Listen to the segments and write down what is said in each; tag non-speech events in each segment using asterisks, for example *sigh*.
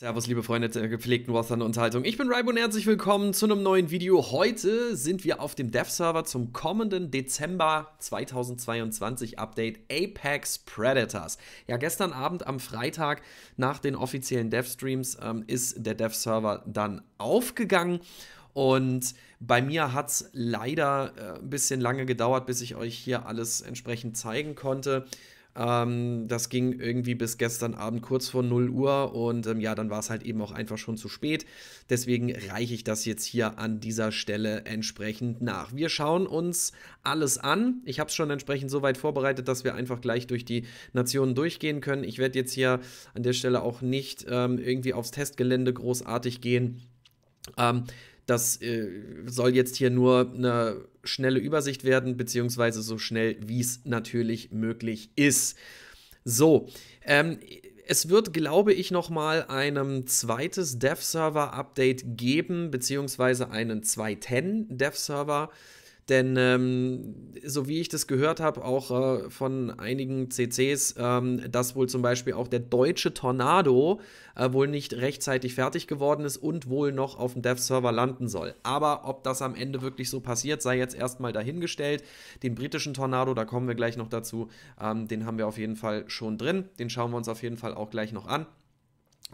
Servus, liebe Freunde der gepflegten Wathern-Unterhaltung. Ich bin Raibo und herzlich willkommen zu einem neuen Video. Heute sind wir auf dem Dev-Server zum kommenden Dezember 2022 Update Apex Predators. Ja, gestern Abend am Freitag nach den offiziellen Dev-Streams ähm, ist der Dev-Server dann aufgegangen und bei mir hat es leider äh, ein bisschen lange gedauert, bis ich euch hier alles entsprechend zeigen konnte. Ähm, das ging irgendwie bis gestern Abend kurz vor 0 Uhr und ähm, ja, dann war es halt eben auch einfach schon zu spät. Deswegen reiche ich das jetzt hier an dieser Stelle entsprechend nach. Wir schauen uns alles an. Ich habe es schon entsprechend so weit vorbereitet, dass wir einfach gleich durch die Nationen durchgehen können. Ich werde jetzt hier an der Stelle auch nicht ähm, irgendwie aufs Testgelände großartig gehen. Ähm, das äh, soll jetzt hier nur eine schnelle Übersicht werden, beziehungsweise so schnell, wie es natürlich möglich ist. So, ähm, es wird, glaube ich, nochmal ein zweites Dev-Server-Update geben, beziehungsweise einen 2.10 Dev-Server-Update denn ähm, so wie ich das gehört habe, auch äh, von einigen CCs, ähm, dass wohl zum Beispiel auch der deutsche Tornado äh, wohl nicht rechtzeitig fertig geworden ist und wohl noch auf dem Dev-Server landen soll. Aber ob das am Ende wirklich so passiert, sei jetzt erstmal dahingestellt. Den britischen Tornado, da kommen wir gleich noch dazu, ähm, den haben wir auf jeden Fall schon drin. Den schauen wir uns auf jeden Fall auch gleich noch an.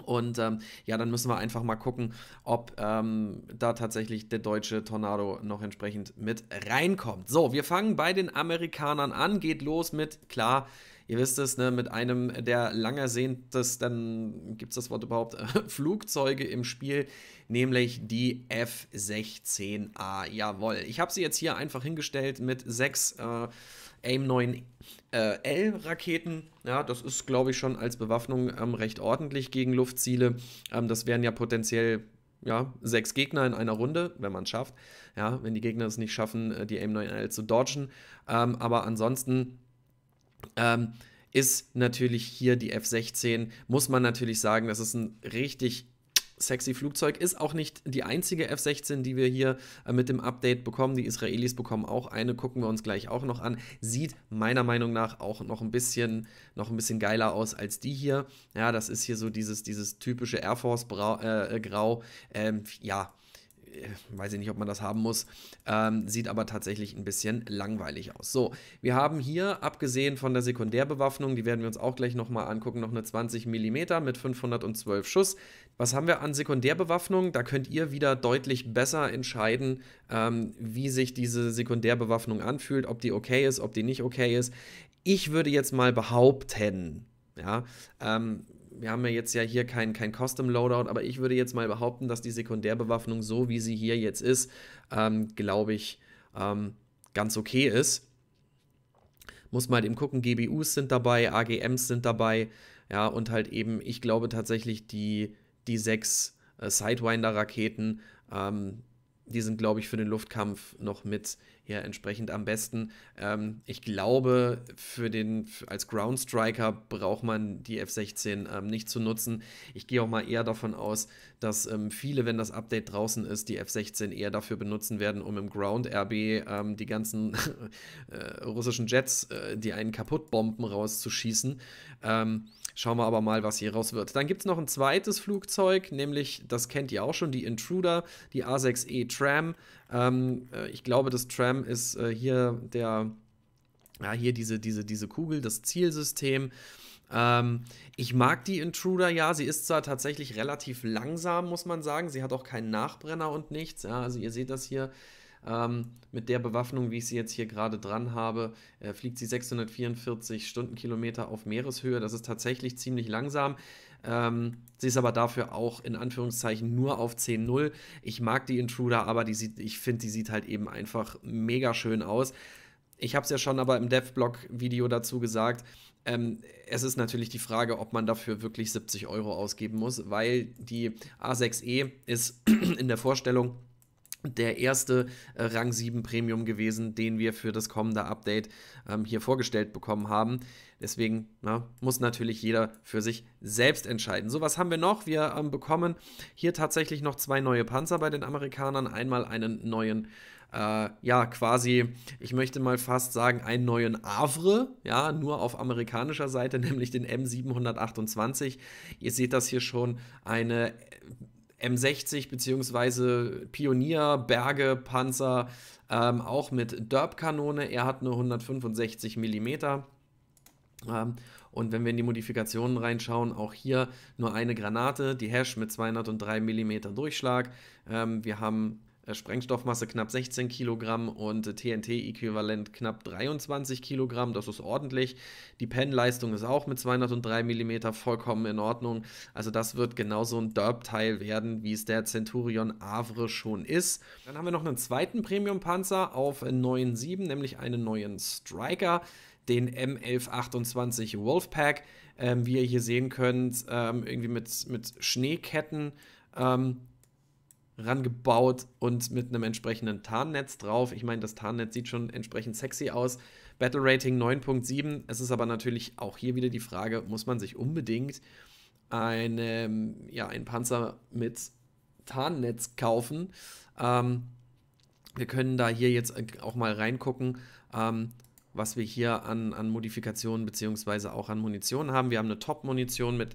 Und ähm, ja, dann müssen wir einfach mal gucken, ob ähm, da tatsächlich der deutsche Tornado noch entsprechend mit reinkommt. So, wir fangen bei den Amerikanern an, geht los mit, klar, ihr wisst es, ne, mit einem der langersehntesten, gibt es das Wort überhaupt, *laughs* Flugzeuge im Spiel, nämlich die F-16A. Jawohl, ich habe sie jetzt hier einfach hingestellt mit sechs. Äh, AIM-9L-Raketen. Äh, ja, das ist, glaube ich, schon als Bewaffnung ähm, recht ordentlich gegen Luftziele. Ähm, das wären ja potenziell ja, sechs Gegner in einer Runde, wenn man es schafft. Ja, wenn die Gegner es nicht schaffen, äh, die AIM-9L zu dodgen. Ähm, aber ansonsten ähm, ist natürlich hier die F-16, muss man natürlich sagen, das ist ein richtig sexy Flugzeug. Ist auch nicht die einzige F-16, die wir hier äh, mit dem Update bekommen. Die Israelis bekommen auch eine, gucken wir uns gleich auch noch an. Sieht meiner Meinung nach auch noch ein bisschen, noch ein bisschen geiler aus als die hier. Ja, das ist hier so dieses, dieses typische Air Force Brau, äh, Grau. Ähm, ja, äh, weiß ich nicht, ob man das haben muss, ähm, sieht aber tatsächlich ein bisschen langweilig aus. So, wir haben hier, abgesehen von der Sekundärbewaffnung, die werden wir uns auch gleich nochmal angucken, noch eine 20 mm mit 512 Schuss. Was haben wir an Sekundärbewaffnung? Da könnt ihr wieder deutlich besser entscheiden, ähm, wie sich diese Sekundärbewaffnung anfühlt, ob die okay ist, ob die nicht okay ist. Ich würde jetzt mal behaupten, ja, ähm, wir haben ja jetzt ja hier kein, kein Custom Loadout, aber ich würde jetzt mal behaupten, dass die Sekundärbewaffnung, so wie sie hier jetzt ist, ähm, glaube ich, ähm, ganz okay ist. Muss mal eben gucken, GBUs sind dabei, AGMs sind dabei, ja, und halt eben, ich glaube tatsächlich, die, die sechs äh, Sidewinder-Raketen, ähm, die sind, glaube ich, für den Luftkampf noch mit ja, entsprechend am besten. Ähm, ich glaube, für den, als Ground Striker braucht man die F-16 ähm, nicht zu nutzen. Ich gehe auch mal eher davon aus, dass ähm, viele, wenn das Update draußen ist, die F-16 eher dafür benutzen werden, um im Ground RB ähm, die ganzen *laughs* äh, russischen Jets, äh, die einen kaputt bomben, rauszuschießen. Ähm, Schauen wir aber mal, was hier raus wird. Dann gibt es noch ein zweites Flugzeug, nämlich, das kennt ihr auch schon, die Intruder, die A6E Tram. Ähm, äh, ich glaube, das Tram ist äh, hier der, ja, hier diese, diese, diese Kugel, das Zielsystem. Ähm, ich mag die Intruder, ja. Sie ist zwar tatsächlich relativ langsam, muss man sagen. Sie hat auch keinen Nachbrenner und nichts. Ja, also ihr seht das hier. Ähm, mit der Bewaffnung, wie ich sie jetzt hier gerade dran habe, äh, fliegt sie 644 Stundenkilometer auf Meereshöhe. Das ist tatsächlich ziemlich langsam. Ähm, sie ist aber dafür auch in Anführungszeichen nur auf 10.0. Ich mag die Intruder, aber die sieht, ich finde, die sieht halt eben einfach mega schön aus. Ich habe es ja schon aber im Dev-Blog-Video dazu gesagt. Ähm, es ist natürlich die Frage, ob man dafür wirklich 70 Euro ausgeben muss, weil die A6E ist *clears throat* in der Vorstellung der erste äh, Rang 7 Premium gewesen, den wir für das kommende Update ähm, hier vorgestellt bekommen haben. Deswegen na, muss natürlich jeder für sich selbst entscheiden. So, was haben wir noch? Wir ähm, bekommen hier tatsächlich noch zwei neue Panzer bei den Amerikanern. Einmal einen neuen äh, ja, quasi, ich möchte mal fast sagen, einen neuen Avre, ja, nur auf amerikanischer Seite, *laughs* nämlich den M728. Ihr seht das hier schon, eine M60 bzw. Pionier, Berge, Panzer, ähm, auch mit Derb-Kanone. Er hat nur 165 mm. Ähm, und wenn wir in die Modifikationen reinschauen, auch hier nur eine Granate, die Hash mit 203 mm Durchschlag. Ähm, wir haben äh, Sprengstoffmasse knapp 16 Kilogramm und äh, TNT-Äquivalent knapp 23 Kilogramm. Das ist ordentlich. Die Pennleistung ist auch mit 203 mm vollkommen in Ordnung. Also das wird genauso ein Derb-Teil werden, wie es der Centurion Avre schon ist. Dann haben wir noch einen zweiten Premium-Panzer auf 9.7, nämlich einen neuen Striker den M1128 Wolfpack, ähm, wie ihr hier sehen könnt, ähm, irgendwie mit, mit Schneeketten. Ähm, rangebaut und mit einem entsprechenden Tarnnetz drauf. Ich meine, das Tarnnetz sieht schon entsprechend sexy aus. Battle Rating 9.7. Es ist aber natürlich auch hier wieder die Frage, muss man sich unbedingt eine, ja, einen Panzer mit Tarnnetz kaufen? Ähm, wir können da hier jetzt auch mal reingucken, ähm, was wir hier an, an Modifikationen bzw. auch an Munition haben. Wir haben eine Top-Munition mit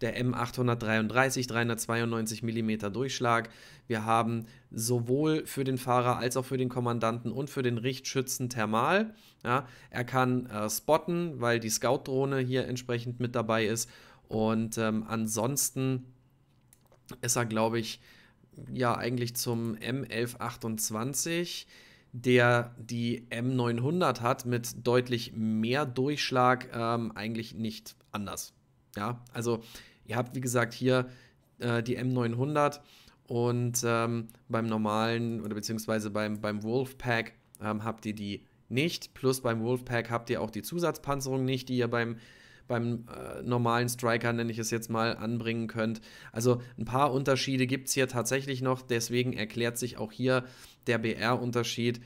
der M833 392 mm Durchschlag. Wir haben sowohl für den Fahrer als auch für den Kommandanten und für den Richtschützen Thermal. Ja, er kann äh, spotten, weil die Scout-Drohne hier entsprechend mit dabei ist. Und ähm, ansonsten ist er, glaube ich, ja eigentlich zum M1128 der die M900 hat, mit deutlich mehr Durchschlag ähm, eigentlich nicht anders. Ja, also ihr habt wie gesagt hier äh, die M900 und ähm, beim normalen oder beziehungsweise beim, beim Wolfpack ähm, habt ihr die nicht. Plus beim Wolfpack habt ihr auch die Zusatzpanzerung nicht, die ihr beim, beim äh, normalen Striker, nenne ich es jetzt mal, anbringen könnt. Also ein paar Unterschiede gibt es hier tatsächlich noch. Deswegen erklärt sich auch hier der BR-Unterschied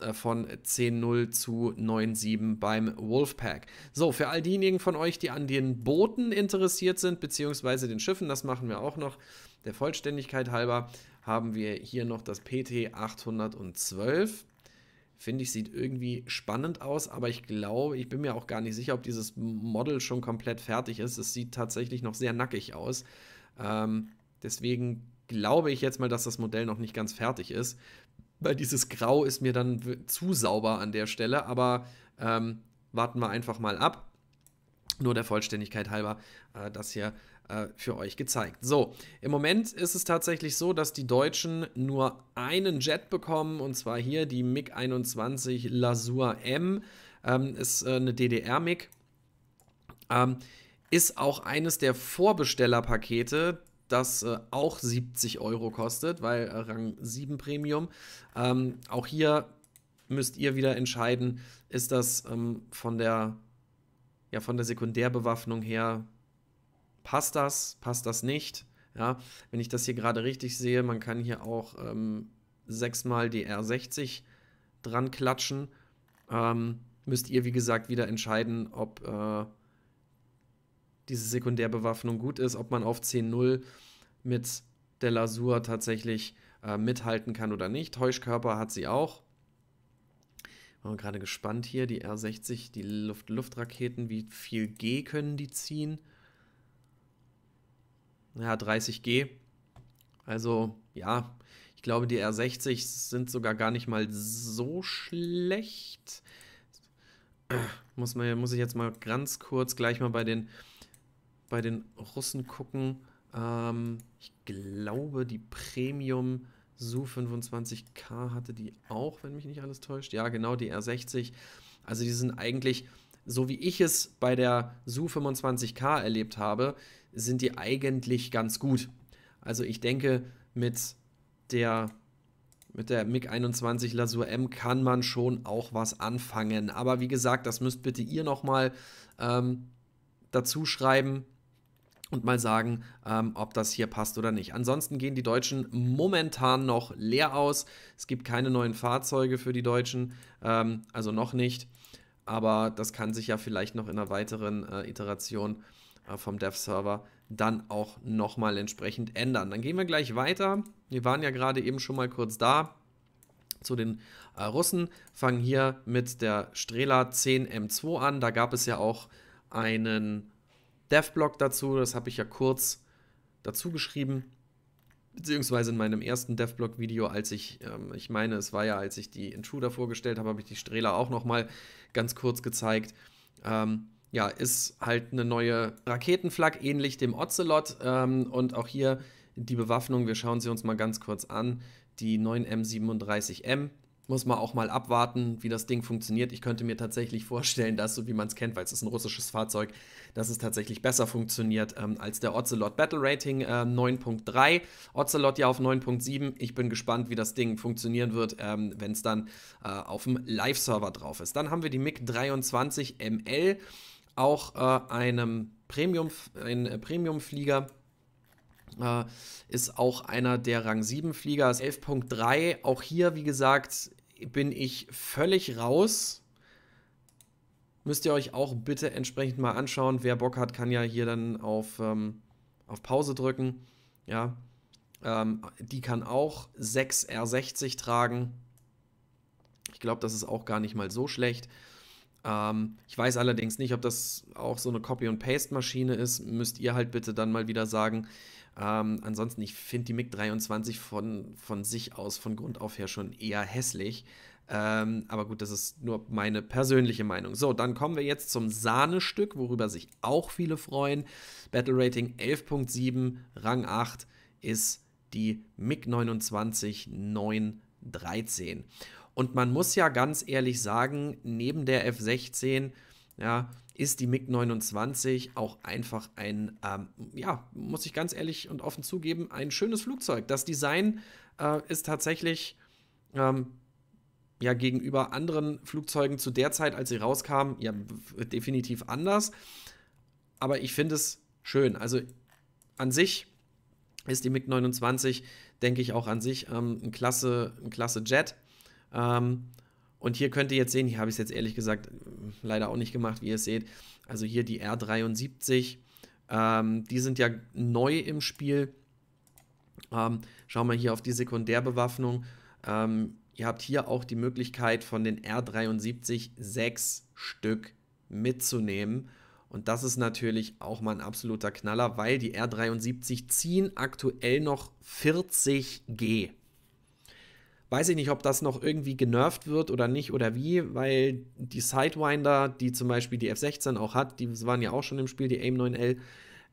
äh, von 10-0 zu 9-7 beim Wolfpack. So, für all diejenigen von euch, die an den Booten interessiert sind, beziehungsweise den Schiffen, das machen wir auch noch, der Vollständigkeit halber, haben wir hier noch das PT 812. Finde ich, sieht irgendwie spannend aus, aber ich glaube, ich bin mir auch gar nicht sicher, ob dieses Model schon komplett fertig ist. Es sieht tatsächlich noch sehr nackig aus. Ähm, deswegen glaube ich jetzt mal, dass das Modell noch nicht ganz fertig ist weil dieses Grau ist mir dann zu sauber an der Stelle. Aber ähm, warten wir einfach mal ab. Nur der Vollständigkeit halber, äh, das hier äh, für euch gezeigt. So, im Moment ist es tatsächlich so, dass die Deutschen nur einen Jet bekommen, und zwar hier die MiG-21 Lasur M. Ähm, ist äh, eine DDR-MiG. Ähm, ist auch eines der Vorbestellerpakete das äh, auch 70 Euro kostet, weil äh, Rang 7 Premium. Ähm, auch hier müsst ihr wieder entscheiden, ist das ähm, von der ja von der Sekundärbewaffnung her passt das, passt das nicht. Ja, wenn ich das hier gerade richtig sehe, man kann hier auch ähm, 6 mal die R60 dran klatschen. Ähm, müsst ihr wie gesagt wieder entscheiden, ob äh, diese Sekundärbewaffnung gut ist, ob man auf 10-0 mit der Lasur tatsächlich äh, mithalten kann oder nicht. Täuschkörper hat sie auch. Waren wir gerade gespannt hier, die R60, die Luft Luftraketen, wie viel G können die ziehen? Ja, 30 G. Also, ja, ich glaube, die R60 sind sogar gar nicht mal so schlecht. Muss, man, muss ich jetzt mal ganz kurz gleich mal bei den bei den Russen gucken. Ähm, ich glaube, die Premium Su-25K hatte die auch, wenn mich nicht alles täuscht. Ja, genau, die R60. Also die sind eigentlich, so wie ich es bei der Su-25K erlebt habe, sind die eigentlich ganz gut. Also ich denke, mit der, mit der MiG-21 Lasur M kann man schon auch was anfangen. Aber wie gesagt, das müsst bitte ihr nochmal ähm, dazu schreiben, und mal sagen, ähm, ob das hier passt oder nicht. Ansonsten gehen die Deutschen momentan noch leer aus. Es gibt keine neuen Fahrzeuge für die Deutschen, ähm, also noch nicht. Aber das kann sich ja vielleicht noch in einer weiteren äh, Iteration äh, vom Dev-Server dann auch nochmal entsprechend ändern. Dann gehen wir gleich weiter. Wir waren ja gerade eben schon mal kurz da zu den äh, Russen, fangen hier mit der Strela 10 M2 an. Da gab es ja auch einen Devblog dazu, das habe ich ja kurz dazu geschrieben, beziehungsweise in meinem ersten Devblog-Video, als ich, ähm, ich meine, es war ja, als ich die Intruder vorgestellt habe, habe ich die Strela auch nochmal ganz kurz gezeigt. Ähm, ja, ist halt eine neue Raketenflak, ähnlich dem Ocelot. Ähm, und auch hier die Bewaffnung, wir schauen sie uns mal ganz kurz an. Die 9M37M muss man auch mal abwarten, wie das Ding funktioniert. Ich könnte mir tatsächlich vorstellen, dass, so wie man es kennt, weil es ist ein russisches Fahrzeug, dass es tatsächlich besser funktioniert ähm, als der Ocelot Battle Rating äh, 9.3. Ocelot ja auf 9.7. Ich bin gespannt, wie das Ding funktionieren wird, ähm, wenn es dann äh, auf dem Live-Server drauf ist. Dann haben wir die MiG 23 ML, auch äh, einem Premium, ein äh, Premium-Flieger. Äh, ist auch einer der Rang 7 Flieger, ist 11.3. Auch hier, wie gesagt, bin ich völlig raus. Müsst ihr euch auch bitte entsprechend mal anschauen. Wer Bock hat, kann ja hier dann auf, ähm, auf Pause drücken. Ja, ähm, die kann auch 6R60 tragen. Ich glaube, das ist auch gar nicht mal so schlecht. Ähm, ich weiß allerdings nicht, ob das auch so eine Copy-and-Paste-Maschine ist. Müsst ihr halt bitte dann mal wieder sagen, ähm, ansonsten, ich finde die MiG-23 von, von sich aus, von Grund auf her schon eher hässlich. Ähm, aber gut, das ist nur meine persönliche Meinung. So, dann kommen wir jetzt zum Sahnestück, worüber sich auch viele freuen. Battle Rating 11.7, Rang 8 ist die MiG 29 913. Und man muss ja ganz ehrlich sagen, neben der F16, ja, ist die MiG-29 auch einfach ein, ähm, ja, muss ich ganz ehrlich und offen zugeben, ein schönes Flugzeug. Das Design äh, ist tatsächlich ähm, ja gegenüber anderen Flugzeugen zu der Zeit, als sie rauskamen, ja definitiv anders. Aber ich finde es schön. Also an sich ist die MiG-29, denke ich, auch an sich ähm, ein, klasse, ein klasse Jet. Ähm, und hier könnt ihr jetzt sehen, hier habe ich es jetzt ehrlich gesagt äh, leider auch nicht gemacht, wie ihr seht. Also hier die R73, ähm, die sind ja neu im Spiel. Ähm, schauen wir hier auf die Sekundärbewaffnung. Ähm, ihr habt hier auch die Möglichkeit von den R73 sechs Stück mitzunehmen. Und das ist natürlich auch mal ein absoluter Knaller, weil die R73 ziehen aktuell noch 40G. Weiß ich nicht, ob das noch irgendwie genervt wird oder nicht oder wie, weil die Sidewinder, die zum Beispiel die F16 auch hat, die waren ja auch schon im Spiel, die AIM 9L,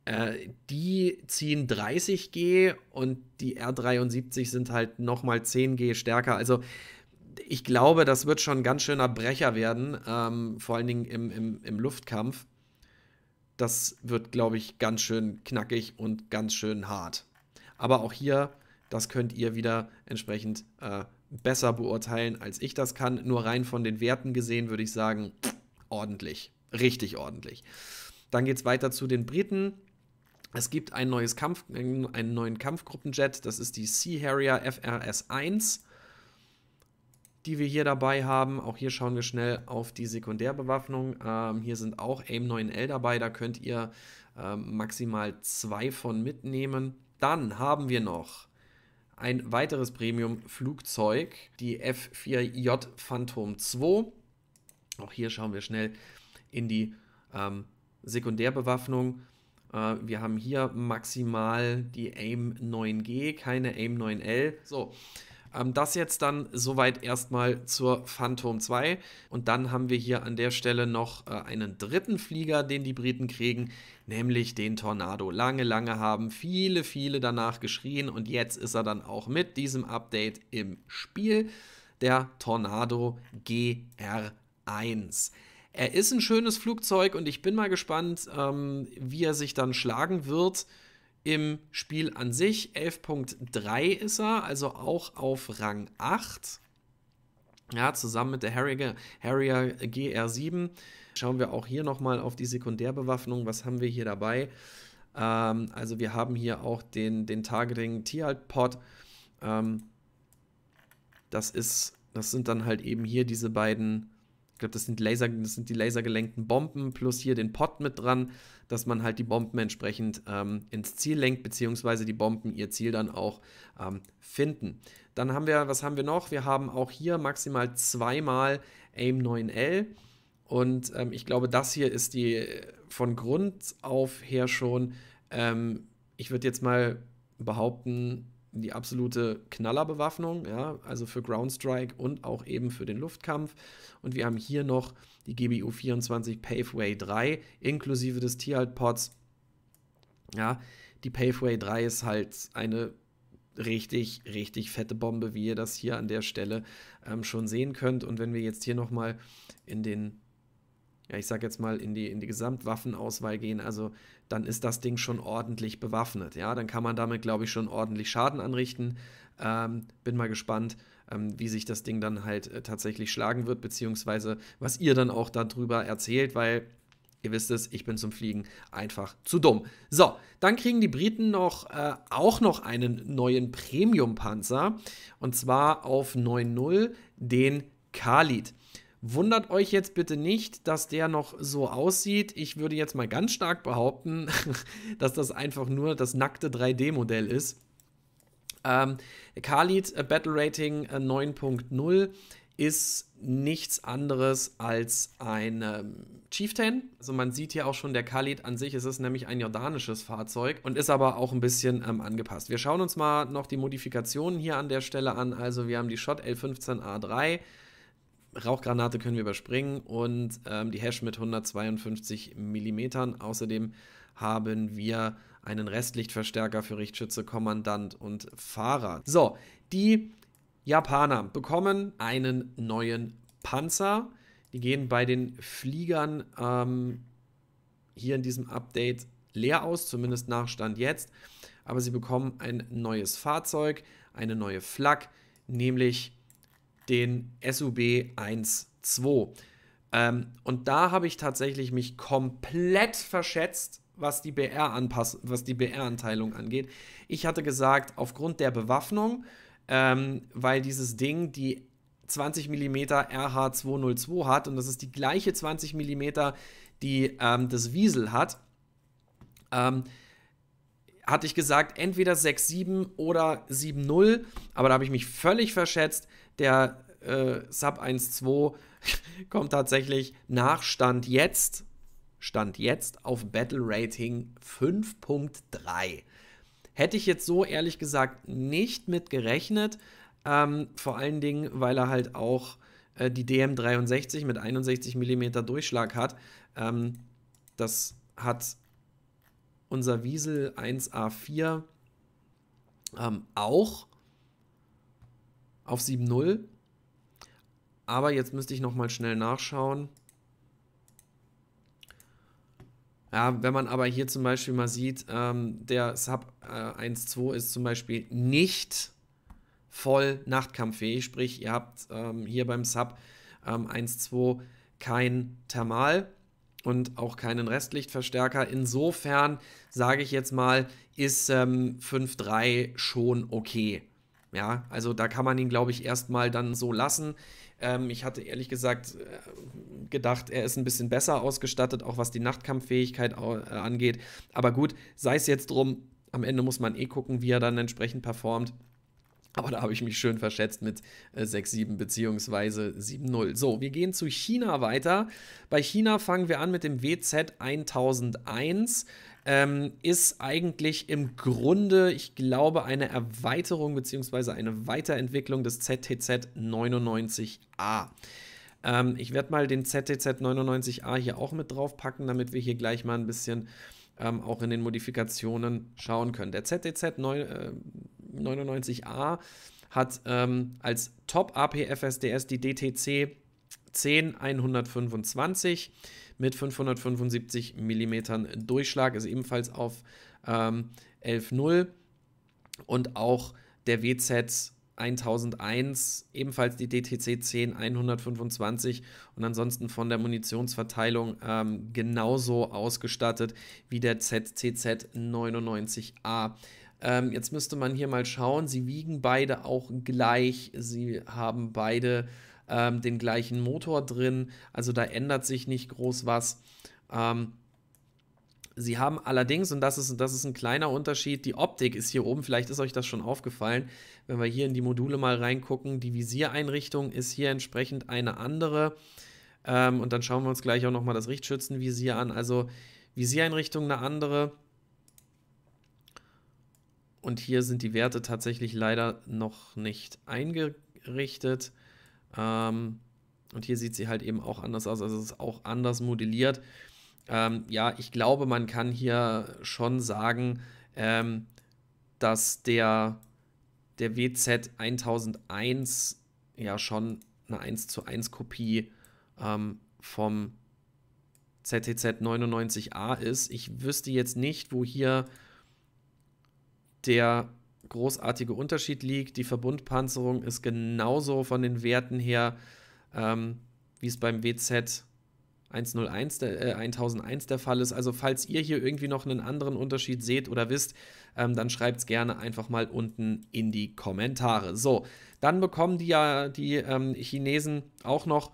äh, die ziehen 30G und die R73 sind halt nochmal 10G stärker. Also ich glaube, das wird schon ein ganz schöner Brecher werden, ähm, vor allen Dingen im, im, im Luftkampf. Das wird, glaube ich, ganz schön knackig und ganz schön hart. Aber auch hier das könnt ihr wieder entsprechend äh, besser beurteilen, als ich das kann. Nur rein von den Werten gesehen würde ich sagen, ordentlich, richtig ordentlich. Dann geht es weiter zu den Briten. Es gibt ein neues Kampf, einen neuen Kampfgruppenjet, das ist die Sea Harrier FRS-1, die wir hier dabei haben. Auch hier schauen wir schnell auf die Sekundärbewaffnung. Ähm, hier sind auch AIM-9L dabei, da könnt ihr ähm, maximal zwei von mitnehmen. Dann haben wir noch ein weiteres Premium-Flugzeug, die F4J Phantom 2. Auch hier schauen wir schnell in die ähm, Sekundärbewaffnung. Äh, wir haben hier maximal die AIM 9G, keine AIM 9L. So, ähm, das jetzt dann soweit erstmal zur Phantom 2. Und dann haben wir hier an der Stelle noch äh, einen dritten Flieger, den die Briten kriegen, nämlich den Tornado. Lange, lange haben viele, viele danach geschrien und jetzt ist er dann auch mit diesem Update im Spiel. Der Tornado GR1. Er ist ein schönes Flugzeug und ich bin mal gespannt, ähm, wie er sich dann schlagen wird im Spiel an sich. 11.3 ist er, also auch auf Rang 8. Ja, zusammen mit der Harrier, Harrier GR7. Schauen wir auch hier nochmal auf die Sekundärbewaffnung. Was haben wir hier dabei? Ähm, also wir haben hier auch den, den Targeting t halt pod Ähm, das das sind dann halt eben hier diese beiden glaube, das sind Laser, das sind die lasergelenkten Bomben plus hier den Pot mit dran, dass man halt die Bomben entsprechend ähm, ins Ziel lenkt, beziehungsweise die Bomben ihr Ziel dann auch ähm, finden. Dann haben wir, was haben wir noch? Wir haben auch hier maximal zweimal AIM 9L. Und ähm, ich glaube, das hier ist die von Grund auf her schon, ähm, ich würde jetzt mal behaupten, die absolute Knallerbewaffnung, ja, also für Ground Strike und auch eben für den Luftkampf. Und wir haben hier noch die GBU 24 Paveway 3 inklusive des T-Halt-Pods. Ja, die Paveway 3 ist halt eine richtig, richtig fette Bombe, wie ihr das hier an der Stelle ähm, schon sehen könnt. Und wenn wir jetzt hier nochmal in den ja, ich sag jetzt mal, in die, in die Gesamtwaffenauswahl gehen, also dann ist das Ding schon ordentlich bewaffnet. Ja, dann kann man damit, glaube ich, schon ordentlich Schaden anrichten. Ähm, bin mal gespannt, ähm, wie sich das Ding dann halt äh, tatsächlich schlagen wird, beziehungsweise was ihr dann auch darüber erzählt, weil Ihr wisst es, ich bin zum Fliegen einfach zu dumm. So, dann kriegen die Briten noch äh, auch noch einen neuen Premium-Panzer. Und zwar auf 9.0 den Khalid. Wundert euch jetzt bitte nicht, dass der noch so aussieht. Ich würde jetzt mal ganz stark behaupten, *laughs* dass das einfach nur das nackte 3D-Modell ist. Ähm, Khalid äh, Battle Rating 9.0 äh, ist nichts anderes als ein ähm, Chieftain. Also man sieht hier auch schon der Khalid an sich. Es ist nämlich ein jordanisches Fahrzeug und ist aber auch ein bisschen ähm, angepasst. Wir schauen uns mal noch die Modifikationen hier an der Stelle an. Also wir haben die Shot L15A3 Rauchgranate können wir überspringen und ähm, die Hash mit 152 mm. Außerdem haben wir einen Restlichtverstärker für Richtschütze, Kommandant und Fahrer. So, die Japaner bekommen einen neuen Panzer. Die gehen bei den Fliegern ähm, hier in diesem Update leer aus, zumindest nach Stand jetzt. Aber sie bekommen ein neues Fahrzeug, eine neue Flak, nämlich den SUB 1.2. Ähm, und da habe ich tatsächlich mich komplett verschätzt, was die BR-Anteilung BR angeht. Ich hatte gesagt, aufgrund der Bewaffnung, ähm, weil dieses Ding die 20 mm RH202 hat und das ist die gleiche 20 mm, die ähm, das Wiesel hat, ähm, hatte ich gesagt, entweder 6-7 oder 7-0, aber da habe ich mich völlig verschätzt. Der äh, Sub 1-2 *laughs* kommt tatsächlich nach Stand jetzt, Stand jetzt auf Battle Rating 5.3. Hätte ich jetzt so ehrlich gesagt nicht mit gerechnet, ähm, vor allen Dingen, weil er halt auch äh, die DM63 mit 61 mm Durchschlag hat. Ähm, das hat unser Wiesel 1A4 ähm, auch auf 7.0. Aber jetzt müsste ich nochmal schnell nachschauen. Ja, wenn man aber hier zum Beispiel mal sieht, ähm, der Sub äh, 1.2 ist zum Beispiel nicht voll nachtkampffähig. Sprich, ihr habt ähm, hier beim Sub ähm, 1.2 kein Thermal und auch keinen Restlichtverstärker. Insofern sage ich jetzt mal, ist ähm, 5.3 schon okay. Ja, also da kann man ihn, glaube ich, erstmal dann so lassen. Ähm, ich hatte ehrlich gesagt äh, gedacht, er ist ein bisschen besser ausgestattet, auch was die Nachtkampffähigkeit äh, angeht. Aber gut, sei es jetzt drum, am Ende muss man eh gucken, wie er dann entsprechend performt. Aber da habe ich mich schön verschätzt mit 6-7 äh, beziehungsweise 7-0. So, wir gehen zu China weiter. Bei China fangen wir an mit dem WZ 1001. Ähm, ist eigentlich im Grunde, ich glaube, eine Erweiterung bzw. eine Weiterentwicklung des ZTZ 99a. Ähm, ich werde mal den ZTZ 99a hier auch mit draufpacken, damit wir hier gleich mal ein bisschen ähm, auch in den Modifikationen schauen können. Der ZTZ 99 äh, 99a hat ähm, als top APFSDS die DTC 10125 mit 575 mm Durchschlag, also ebenfalls auf ähm, 11.0 und auch der WZ 1001, ebenfalls die DTC 10125 und ansonsten von der Munitionsverteilung ähm, genauso ausgestattet wie der ZCZ 99A. Ähm, jetzt müsste man hier mal schauen. Sie wiegen beide auch gleich. Sie haben beide ähm, den gleichen Motor drin. Also da ändert sich nicht groß was. Ähm, Sie haben allerdings, und das ist, das ist ein kleiner Unterschied, die Optik ist hier oben, vielleicht ist euch das schon aufgefallen, wenn wir hier in die Module mal reingucken, die Visiereinrichtung ist hier entsprechend eine andere. Ähm, und dann schauen wir uns gleich auch nochmal das Richtschützenvisier an. Also Visiereinrichtung eine andere, und hier sind die Werte tatsächlich leider noch nicht eingerichtet. Ähm, und hier sieht sie halt eben auch anders aus. Also es ist auch anders modelliert. Ähm, ja, ich glaube, man kann hier schon sagen, ähm, dass der, der WZ 1001 ja schon eine 1 zu 1 Kopie ähm, vom ZTZ 99a ist. Ich wüsste jetzt nicht, wo hier der großartige Unterschied liegt. Die Verbundpanzerung ist genauso von den Werten her, ähm, wie es beim WZ 101 der, äh, 1001 der Fall ist. Also falls ihr hier irgendwie noch einen anderen Unterschied seht oder wisst, ähm, dann schreibt es gerne einfach mal unten in die Kommentare. So, dann bekommen die ja die ähm, Chinesen auch noch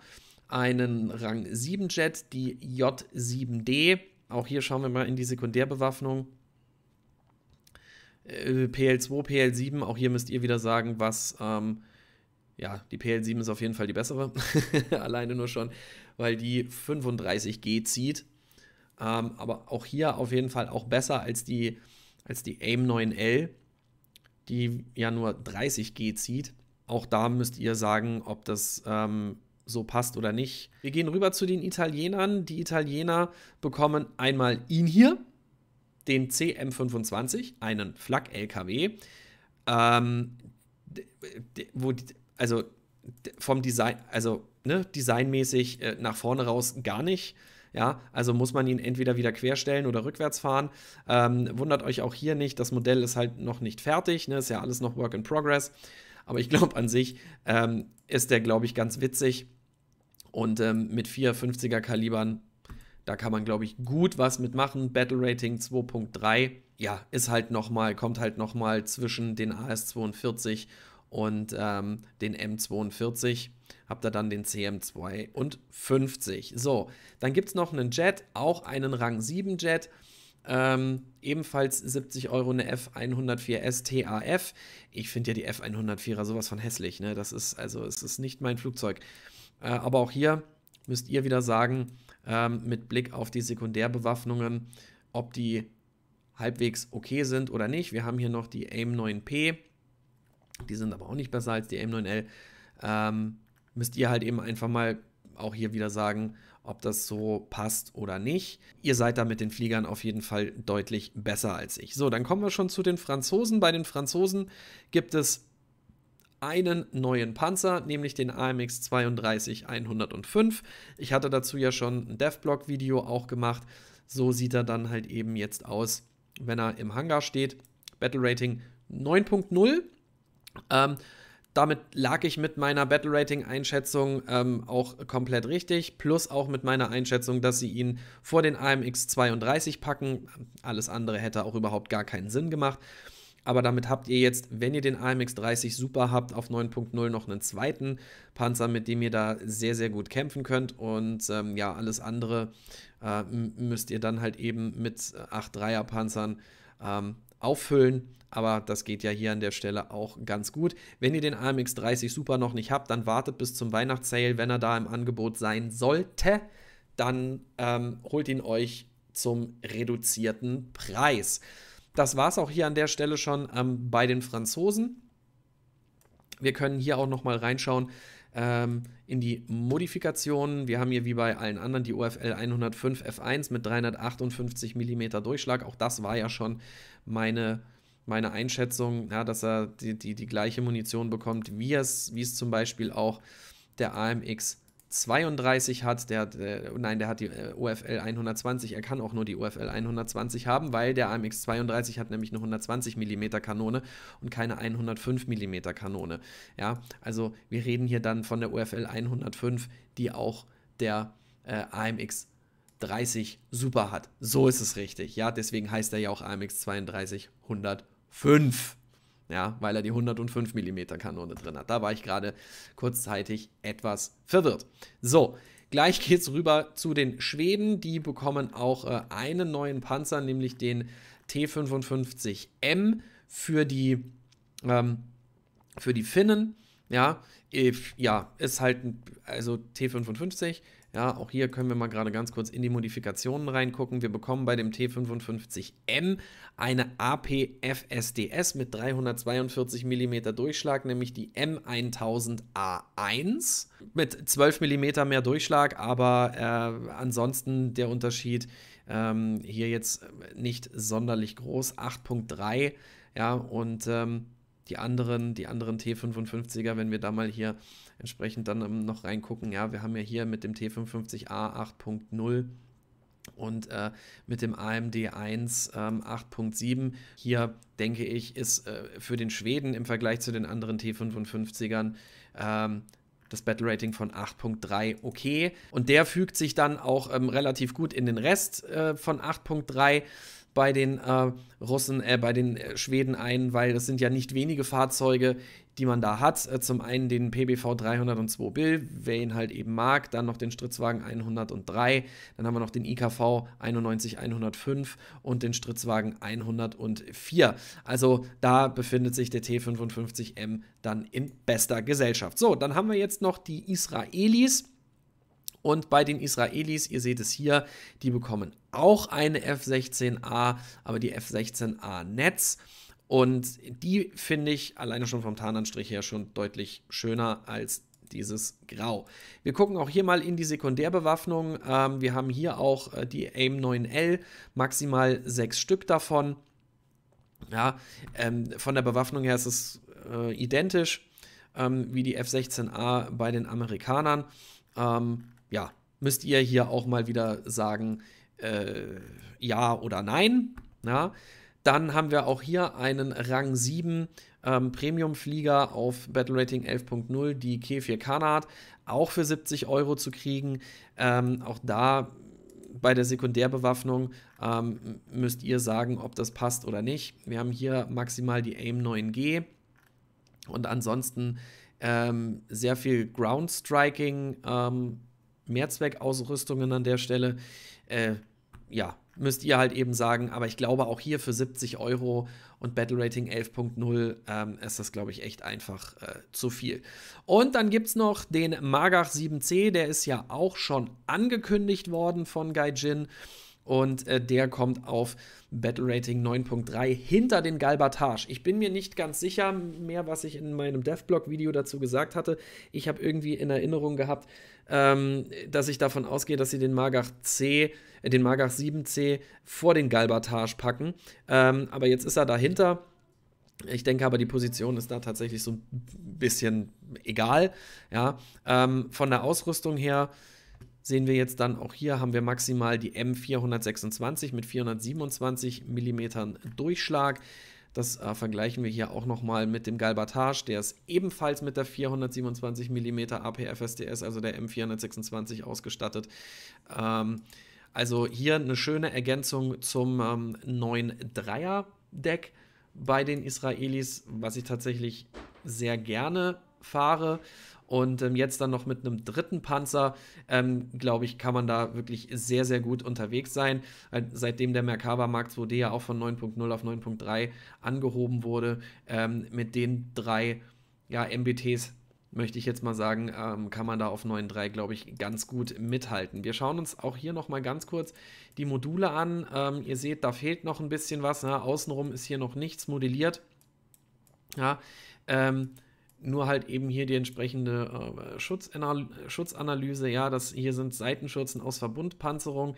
einen Rang 7 Jet, die J7D. Auch hier schauen wir mal in die Sekundärbewaffnung. PL2, äh, PL7, auch hier müsst ihr wieder sagen, was. Ähm, ja, die PL7 ist auf jeden Fall die bessere. *laughs* Alleine nur schon, weil die 35G zieht. Ähm, aber auch hier auf jeden Fall auch besser als die, als die AIM 9L, die ja nur 30G zieht. Auch da müsst ihr sagen, ob das ähm, so passt oder nicht. Wir gehen rüber zu den Italienern. Die Italiener bekommen einmal ihn hier den CM25, einen Flak-LKW, ähm, wo, also vom Design, also ne, designmäßig äh, nach vorne raus gar nicht. Ja, also muss man ihn entweder wieder querstellen oder rückwärts fahren. Ähm, wundert euch auch hier nicht, das Modell ist halt noch nicht fertig, ne, ist ja alles noch Work in Progress. Aber ich glaube an sich ähm, ist der, glaube ich, ganz witzig. Und ähm, mit 450er Kalibern da kann man, glaube ich, gut was mitmachen. Battle Rating 2.3, ja, ist halt nochmal, kommt halt nochmal zwischen den AS42 und ähm, den M42. Habt ihr dann den CM2 und 50. So, dann gibt es noch einen Jet, auch einen Rang 7 Jet. Ähm, ebenfalls 70 Euro eine F104S TAF. Ich finde ja die F104er sowas von hässlich. Ne? Das ist also, es ist nicht mein Flugzeug. Äh, aber auch hier müsst ihr wieder sagen, ähm, mit Blick auf die Sekundärbewaffnungen, ob die halbwegs okay sind oder nicht. Wir haben hier noch die AIM-9P, die sind aber auch nicht besser als die AIM-9L. Ähm, müsst ihr halt eben einfach mal auch hier wieder sagen, ob das so passt oder nicht. Ihr seid da mit den Fliegern auf jeden Fall deutlich besser als ich. So, dann kommen wir schon zu den Franzosen. Bei den Franzosen gibt es einen neuen Panzer, nämlich den AMX 32105. Ich hatte dazu ja schon ein DevBlog-Video auch gemacht. So sieht er dann halt eben jetzt aus, wenn er im Hangar steht. Battle Rating 9.0. Ähm, damit lag ich mit meiner Battle Rating Einschätzung ähm, auch komplett richtig, plus auch mit meiner Einschätzung, dass sie ihn vor den AMX 32 packen. Alles andere hätte auch überhaupt gar keinen Sinn gemacht. Aber damit habt ihr jetzt, wenn ihr den AMX30 Super habt, auf 9.0 noch einen zweiten Panzer, mit dem ihr da sehr, sehr gut kämpfen könnt. Und ähm, ja, alles andere äh, müsst ihr dann halt eben mit 8.3er Panzern ähm, auffüllen. Aber das geht ja hier an der Stelle auch ganz gut. Wenn ihr den AMX30 Super noch nicht habt, dann wartet bis zum Weihnachtssale, wenn er da im Angebot sein sollte. Dann ähm, holt ihn euch zum reduzierten Preis. Das war es auch hier an der Stelle schon ähm, bei den Franzosen. Wir können hier auch nochmal reinschauen ähm, in die Modifikationen. Wir haben hier wie bei allen anderen die OFL 105 F1 mit 358 mm Durchschlag. Auch das war ja schon meine, meine Einschätzung, ja, dass er die, die, die gleiche Munition bekommt, wie es, wie es zum Beispiel auch der AMX 32 hat, der hat, äh, nein, der hat die äh, UFL 120, er kann auch nur die UFL 120 haben, weil der AMX 32 hat nämlich eine 120 mm Kanone und keine 105 mm Kanone. Ja, also wir reden hier dann von der UFL 105, die auch der äh, AMX 30 super hat. So ist es richtig. Ja, deswegen heißt er ja auch AMX 32 105 ja, weil er die 105 mm Kanone drin hat. Da war ich gerade kurzzeitig etwas verwirrt. So, gleich geht's rüber zu den Schweden. Die bekommen auch äh, einen neuen Panzer, nämlich den T55M für die, ähm, für die Finnen. Ja, if, ja, ist halt, ein, also T55 ja, auch hier können wir mal gerade ganz kurz in die Modifikationen reingucken. Wir bekommen bei dem T55M eine APFSDS mit 342 mm Durchschlag, nämlich die M1000A1 mit 12 mm mehr Durchschlag, aber äh, ansonsten der Unterschied ähm, hier jetzt nicht sonderlich groß, 8.3, ja, und ähm, die anderen, die anderen T55er, wenn wir da mal hier entsprechend dann ähm, noch reingucken. Ja, wir haben ja hier mit dem T55A 8.0 und äh, mit dem AMD 1 ähm, 8.7 hier, denke ich, ist äh, für den Schweden im Vergleich zu den anderen T55ern ähm, das Battle Rating von 8.3 okay. Und der fügt sich dann auch ähm, relativ gut in den Rest äh, von 8.3 bei den äh, Russen, äh, bei den äh, Schweden ein, weil es sind ja nicht wenige Fahrzeuge, die man da hat. Äh, zum einen den PBV 302 Bill, wer ihn halt eben mag, dann noch den Stritzwagen 103, dann haben wir noch den IKV 91 105 und den Stritzwagen 104. Also da befindet sich der T55M dann in bester Gesellschaft. So, dann haben wir jetzt noch die Israelis. Und bei den Israelis, ihr seht es hier, die bekommen auch eine F16A, aber die F16A Netz. Und die finde ich alleine schon vom Tarnanstrich her schon deutlich schöner als dieses Grau. Wir gucken auch hier mal in die Sekundärbewaffnung. Ähm, wir haben hier auch äh, die AIM 9L, maximal sechs Stück davon. Ja, ähm, von der Bewaffnung her ist es äh, identisch ähm, wie die F-16A bei den Amerikanern. Ähm, ja, müsst ihr hier auch mal wieder sagen, äh, ja oder nein. Ja, dann haben wir auch hier einen Rang 7 ähm, Premium-Flieger auf Battle Rating 11.0, die K4 Kanat, auch für 70 Euro zu kriegen. Ähm, auch da bei der Sekundärbewaffnung ähm, müsst ihr sagen, ob das passt oder nicht. Wir haben hier maximal die AIM 9G und ansonsten ähm, sehr viel Ground Striking, ähm, Mehrzweckausrüstungen an der Stelle. Äh, ja, müsst ihr halt eben sagen. Aber ich glaube, auch hier für 70 Euro und Battle Rating 11.0 ähm, ist das, glaube ich, echt einfach äh, zu viel. Und dann gibt es noch den Magach 7C, der ist ja auch schon angekündigt worden von Gaijin und äh, der kommt auf Battle Rating 9.3 hinter den Galbatage. Ich bin mir nicht ganz sicher mehr, was ich in meinem deathblock video dazu gesagt hatte. Ich habe irgendwie in Erinnerung gehabt, ähm, dass ich davon ausgehe, dass sie den Magach C, äh, den Magach 7C vor den Galbatage packen. Ähm, aber jetzt ist er dahinter. Ich denke aber, die Position ist da tatsächlich so ein bisschen egal. Ja, ähm, von der Ausrüstung her sehen wir jetzt dann auch hier haben wir maximal die M426 mit 427 mm Durchschlag. Das äh, vergleichen wir hier auch nochmal mit dem Galbatage, der ist ebenfalls mit der 427 mm APFSDS, also der M426 ausgestattet. Ähm, also hier eine schöne Ergänzung zum ähm, 3 er deck bei den Israelis, was ich tatsächlich sehr gerne fahre. Und ähm, jetzt dann noch mit einem dritten Panzer, ähm, glaube ich, kann man da wirklich sehr, sehr gut unterwegs sein. Seitdem der Merkava Mark 2D ja auch von 9.0 auf 9.3 angehoben wurde, ähm, mit den drei ja, MBTs möchte ich jetzt mal sagen, ähm, kann man da auf 9.3, glaube ich, ganz gut mithalten. Wir schauen uns auch hier nochmal ganz kurz die Module an. Ähm, ihr seht, da fehlt noch ein bisschen was. Na, ne? außenrum ist hier noch nichts modelliert. Ja, ähm, nur halt eben hier die entsprechende äh, Schutzanalyse, ja, das hier sind Seitenschürzen aus Verbundpanzerung.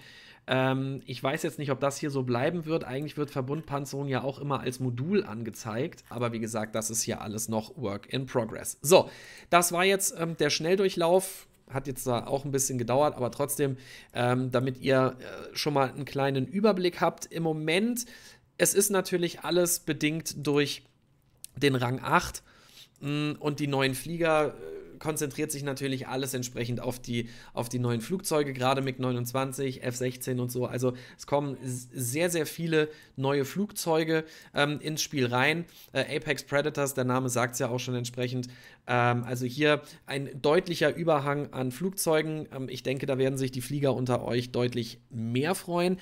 Ähm, ich weiß jetzt nicht, ob das hier so bleiben wird. Eigentlich wird Verbundpanzerung ja auch immer als Modul angezeigt, aber wie gesagt, das ist hier alles noch Work in Progress. So, das war jetzt ähm, der Schnelldurchlauf hat jetzt da auch ein bisschen gedauert, aber trotzdem, ähm, damit ihr äh, schon mal einen kleinen Überblick habt. Im Moment, es ist natürlich alles bedingt durch den Rang 8 Mm, und die neuen Flieger äh, konzentriert sich natürlich alles entsprechend auf die, auf die neuen Flugzeuge, gerade MiG-29, F-16 und so. Also es kommen sehr, sehr viele neue Flugzeuge ähm, ins Spiel rein. Äh, Apex Predators, der Name sagt es ja auch schon entsprechend. Ähm, also hier ein deutlicher Überhang an Flugzeugen. Ähm, ich denke, da werden sich die Flieger unter euch deutlich mehr freuen.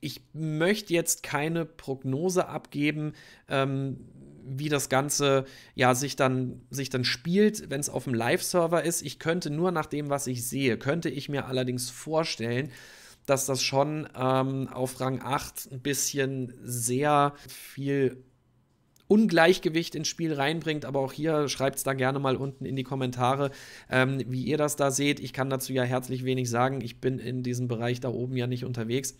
Ich möchte jetzt keine Prognose abgeben, ähm, wie das Ganze ja sich dann, sich dann spielt, wenn es auf dem Live-Server ist. Ich könnte nur nach dem, was ich sehe, könnte ich mir allerdings vorstellen, dass das schon ähm, auf Rang 8 ein bisschen sehr viel Ungleichgewicht ins Spiel reinbringt. Aber auch hier schreibt es da gerne mal unten in die Kommentare, ähm, wie ihr das da seht. Ich kann dazu ja herzlich wenig sagen. Ich bin in diesem Bereich da oben ja nicht unterwegs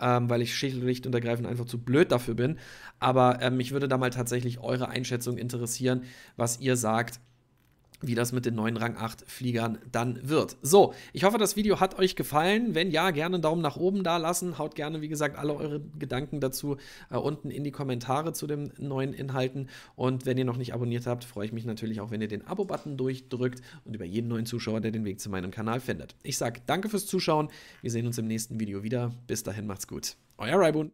ähm, weil ich schlicht und ergreifend einfach zu blöd dafür bin. Aber ähm, mich würde da mal tatsächlich eure Einschätzung interessieren, was ihr sagt wie das mit den neuen Rang 8 Fliegern dann wird. So, ich hoffe, das Video hat euch gefallen. Wenn ja, gerne einen Daumen nach oben da lassen. Haut gerne, wie gesagt, alle eure Gedanken dazu äh, unten in die Kommentare zu den neuen Inhalten. Und wenn ihr noch nicht abonniert habt, freue ich mich natürlich auch, wenn ihr den Abo-Button durchdrückt und über jeden neuen Zuschauer, der den Weg zu meinem Kanal findet. Ich sage danke fürs Zuschauen. Wir sehen uns im nächsten Video wieder. Bis dahin, macht's gut. Euer Raibun.